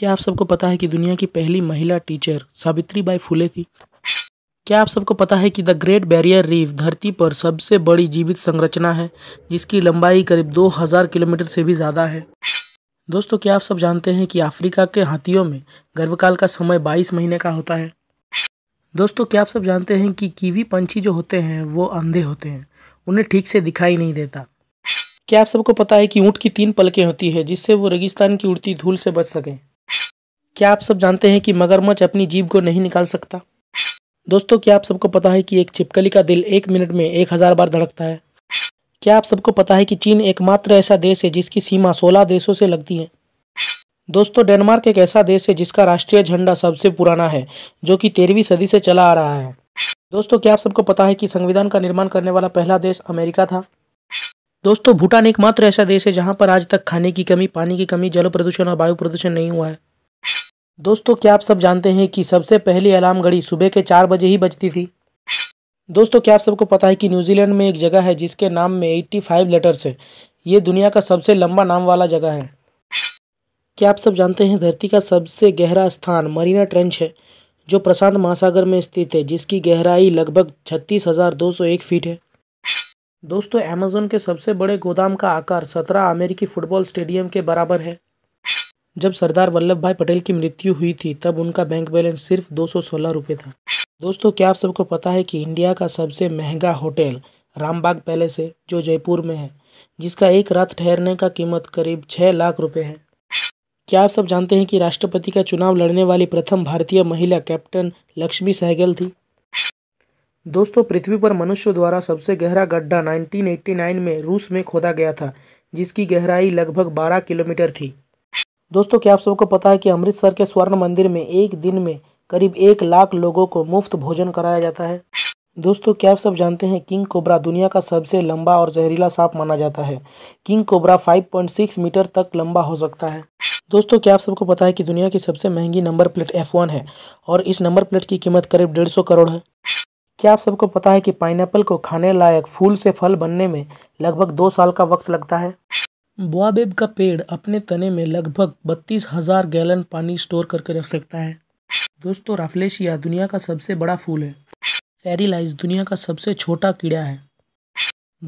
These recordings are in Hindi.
क्या आप सबको पता है कि दुनिया की पहली महिला टीचर सावित्री बाई फुले थी क्या आप सबको पता है कि द ग्रेट बैरियर रीफ धरती पर सबसे बड़ी जीवित संरचना है जिसकी लंबाई करीब 2000 किलोमीटर से भी ज़्यादा है दोस्तों क्या आप सब जानते हैं कि अफ्रीका के हाथियों में गर्भकाल का समय 22 महीने का होता है दोस्तों क्या आप सब जानते हैं कि कीवी पंछी जो होते हैं वो अंधे होते हैं उन्हें ठीक से दिखाई नहीं देता क्या आप सबको पता है कि ऊँट की तीन पलकें होती है जिससे वो रेगिस्तान की उड़ती धूल से बच सकें क्या आप सब जानते हैं कि मगरमच्छ अपनी जीभ को नहीं निकाल सकता दोस्तों क्या आप सबको पता है कि एक छिपकली का दिल एक मिनट में एक हज़ार बार धड़कता है क्या आप सबको पता है कि चीन एकमात्र ऐसा देश है जिसकी सीमा सोलह देशों से लगती है दोस्तों डेनमार्क एक ऐसा देश है जिसका राष्ट्रीय झंडा सबसे पुराना है जो कि तेरहवीं सदी से चला आ रहा है दोस्तों क्या आप सबको पता है कि संविधान का निर्माण करने वाला पहला देश अमेरिका था दोस्तों भूटान एकमात्र ऐसा देश है जहाँ पर आज तक खाने की कमी पानी की कमी जल प्रदूषण और वायु प्रदूषण नहीं हुआ है दोस्तों क्या आप सब जानते हैं कि सबसे पहली अलार्म घड़ी सुबह के चार बजे ही बजती थी दोस्तों क्या आप सबको पता है कि न्यूजीलैंड में एक जगह है जिसके नाम में 85 लेटर्स है ये दुनिया का सबसे लंबा नाम वाला जगह है क्या आप सब जानते हैं धरती का सबसे गहरा स्थान मरीना ट्रेंच है जो प्रशांत महासागर में स्थित है जिसकी गहराई लगभग छत्तीस हज़ार दो सौ एक फीट है दोस्तों अमेजोन के सबसे बड़े गोदाम का आकार सत्रह अमेरिकी फुटबॉल स्टेडियम के बराबर है जब सरदार वल्लभ भाई पटेल की मृत्यु हुई थी तब उनका बैंक बैलेंस सिर्फ दो सौ था दोस्तों क्या आप सबको पता है कि इंडिया का सबसे महंगा होटल रामबाग पैलेस है जो जयपुर में है जिसका एक रात ठहरने का कीमत करीब छः लाख रुपए है क्या आप सब जानते हैं कि राष्ट्रपति का चुनाव लड़ने वाली प्रथम भारतीय महिला कैप्टन लक्ष्मी सहगल थी दोस्तों पृथ्वी पर मनुष्य द्वारा सबसे गहरा गड्ढा 1989 में रूस में खोदा गया था जिसकी गहराई लगभग 12 किलोमीटर थी दोस्तों क्या आप सबको पता है कि अमृतसर के स्वर्ण मंदिर में एक दिन में करीब एक लाख लोगों को मुफ्त भोजन कराया जाता है दोस्तों क्या आप सब जानते हैं किंग कोबरा दुनिया का सबसे लंबा और जहरीला सांप माना जाता है किंग कोबरा 5.6 मीटर तक लंबा हो सकता है दोस्तों क्या आप सबको पता है कि दुनिया की सबसे महंगी नंबर प्लेट एफ है और इस नंबर प्लेट की कीमत करीब डेढ़ सौ करोड़ है क्या आप सबको पता है कि पाइनएप्पल को खाने लायक फूल से फल बनने में लगभग दो साल का वक्त लगता है बुआबेब का पेड़ अपने तने में लगभग बत्तीस हजार गैलन पानी स्टोर करके रख सकता है दोस्तों राफलेशिया दुनिया का सबसे बड़ा फूल है फेरीलाइज दुनिया का सबसे छोटा कीड़ा है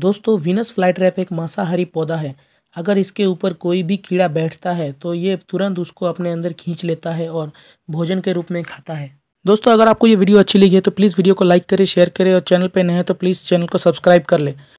दोस्तों विनस फ्लाइट रैप एक मांसाहारी पौधा है अगर इसके ऊपर कोई भी कीड़ा बैठता है तो ये तुरंत उसको अपने अंदर खींच लेता है और भोजन के रूप में खाता है दोस्तों अगर आपको ये वीडियो अच्छी लगी है तो प्लीज़ वीडियो को लाइक करें शेयर करें और चैनल पर नए हैं तो प्लीज़ चैनल को सब्सक्राइब कर लें